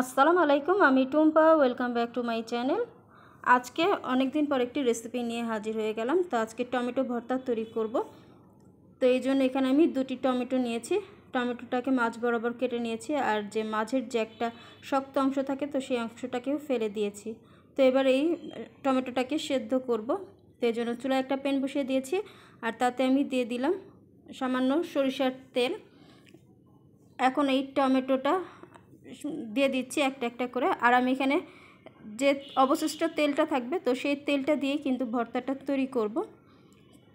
আসসালামু আলাইকুম আমি Tumpa welcome back to my channel আজকে অনেক দিন পর একটি রেসিপি নিয়ে হাজির হয়ে গেলাম তো আজকে টমেটো ভর্তা তৈরি করব তো এই জন্য এখানে আমি দুটি টমেটো নিয়েছি টমেটোটাকে মাছ বরাবর কেটে নিয়েছি আর যে মাঝের যে একটা শক্ত অংশ থাকে তো সেই অংশটাকেও ফেলে দিয়েছি তো এবার এই টমেটোটাকে সেদ্ধ করব তো এই জন্য চুলায় একটা প্যান বসিয়ে দিয়েছি আর তাতে আমি দিয়ে দিলাম সামান্য সরিষার তেল এখন এই টমেটোটা দিয়ে দিচ্ছি একটা একটা করে আর আমি এখানে যে অবশিষ্ট তেলটা থাকবে তো সেই তেলটা দিয়ে কিন্তু ভর্তাটা তৈরি করব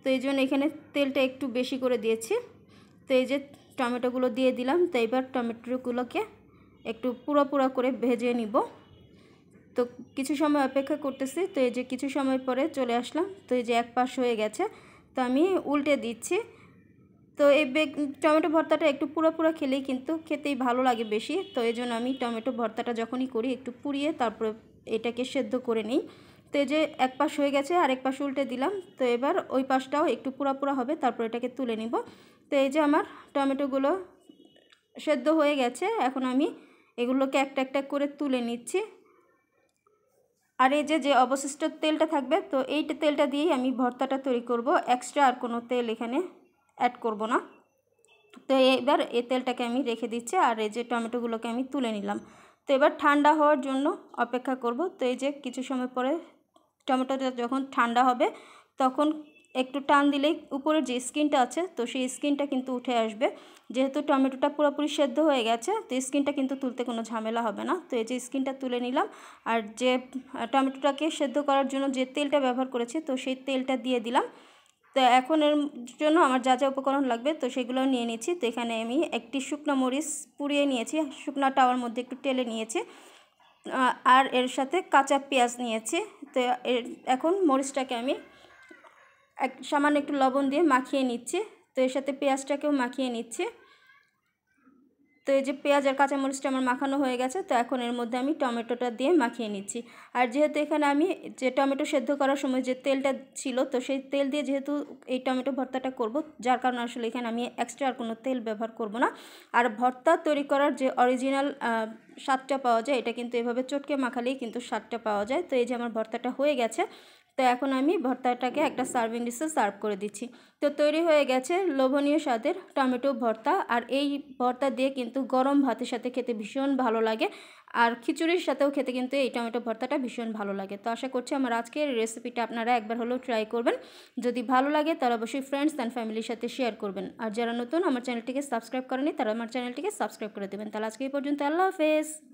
তো এই জন্য এখানে তেলটা একটু বেশি করে দিয়েছি তো এই যে টমেটোগুলো দিয়ে দিলাম তো এবার টমেটোগুলোকে একটু পুরো পুরো করে ভেজে নিব তো কিছু সময় অপেক্ষা করতেছি তো এই যে কিছু সময় পরে চলে আসলাম তো এই যে এক পাশ হয়ে গেছে তো আমি উল্টে দিচ্ছি তো এই টমেটো ভর্তাটা একটু পুরো পুরো খেলেই কিন্তু খেতেই ভালো লাগে বেশি তো এই জন্য আমি টমেটো ভর্তাটা যখনই করি একটু পুড়িয়ে তারপরে এটাকে সেদ্ধ করে নিই তো এই যে এক পাশ হয়ে গেছে আর এক পাশ উল্টে দিলাম তো এবার ওই পাশটাও একটু পুরা হবে তারপর এটাকে তুলে নিব তো এই যে আমার টমেটোগুলো সেদ্ধ হয়ে গেছে এখন আমি এগুলোকে একটা একটা করে তুলে নিচ্ছি আর এই যে যে অবশিষ্ট তেলটা থাকবে তো এই তেলটা দিয়েই আমি ভর্তাটা তৈরি করব এক্সট্রা আর কোনো তেল এখানে অ্যাড করব না তো এবার এ তেলটাকে আমি রেখে দিচ্ছি আর এই যে টমেটোগুলোকে আমি তুলে নিলাম তো এবার ঠান্ডা হওয়ার জন্য অপেক্ষা করব তো এই যে কিছু সময় পরে টমেটোটা যখন ঠান্ডা হবে তখন একটু টান দিলেই উপরের যে স্কিনটা আছে তো সেই স্কিনটা কিন্তু উঠে আসবে যেহেতু টমেটোটা পুরোপুরি সেদ্ধ হয়ে গেছে তো স্কিনটা কিন্তু তুলতে কোনো ঝামেলা হবে না তো এই যে স্কিনটা তুলে নিলাম আর যে টমেটোটাকে সেদ্ধ করার জন্য যে তেলটা ব্যবহার করেছি তো সেই তেলটা দিয়ে দিলাম তো এখন এর জন্য আমার যা যা উপকরণ লাগবে তো সেগুলো নিয়ে নিচ্ছি তো এখানে আমি একটি শুকনো মরিচ পুড়িয়ে নিয়েছি শুকনো টাওয়ার মধ্যে একটু টেলে নিয়েছি আর এর সাথে কাঁচা পেঁয়াজ নিয়েছি তো এর এখন মরিচটাকে আমি এক সামান্য একটু লবণ দিয়ে মাখিয়ে নিচ্ছি তো এর সাথে পেঁয়াজটাকেও মাখিয়ে নিচ্ছি তো এই যে পেঁয়াজ আর কাঁচামরিচটা আমার মাখানো হয়ে গেছে তো এখন এর মধ্যে আমি টমেটোটা দিয়ে মাখিয়ে নিচ্ছি আর যেহেতু এখানে আমি যে টমেটো সেদ্ধ করার সময় যে তেলটা ছিল তো সেই তেল দিয়ে যেহেতু এই টমেটো ভর্তাটা করব যার কারণে আসলে এখানে আমি এক্সট্রা আর কোনো তেল ব্যবহার করব না আর ভর্তা তৈরি করার যে অরিজিনাল স্বাদটা পাওয়া যায় এটা কিন্তু এভাবে চটকে মাখালেই কিন্তু স্বাদটা পাওয়া যায় তো এই যে আমার ভর্তাটা হয়ে গেছে তো এখন আমি ভর্তাটাকে একটা সার্ভিং ডিশে সার্ভ করে দিচ্ছি তো তৈরি হয়ে গেছে লোভনীয় স্বাদের টমেটো ভর্তা আর এই ভর্তা দিয়ে কিন্তু গরম ভাতের সাথে খেতে ভীষণ ভালো লাগে আর খিচুড়ির সাথেও খেতে কিন্তু এই টমেটো ভর্তাটা ভীষণ ভালো লাগে তো আশা করছি আমার আজকের রেসিপিটা আপনারা একবার হলেও ট্রাই করবেন যদি ভালো লাগে তারা অবশ্যই ফ্রেন্ডস অ্যান্ড ফ্যামিলির সাথে শেয়ার করবেন আর যারা নতুন আমার চ্যানেলটিকে সাবস্ক্রাইব করেনি তারা আমার চ্যানেলটিকে সাবস্ক্রাইব করে দেবেন তাহলে আজকে এই পর্যন্ত আল্লাহ হাফেজ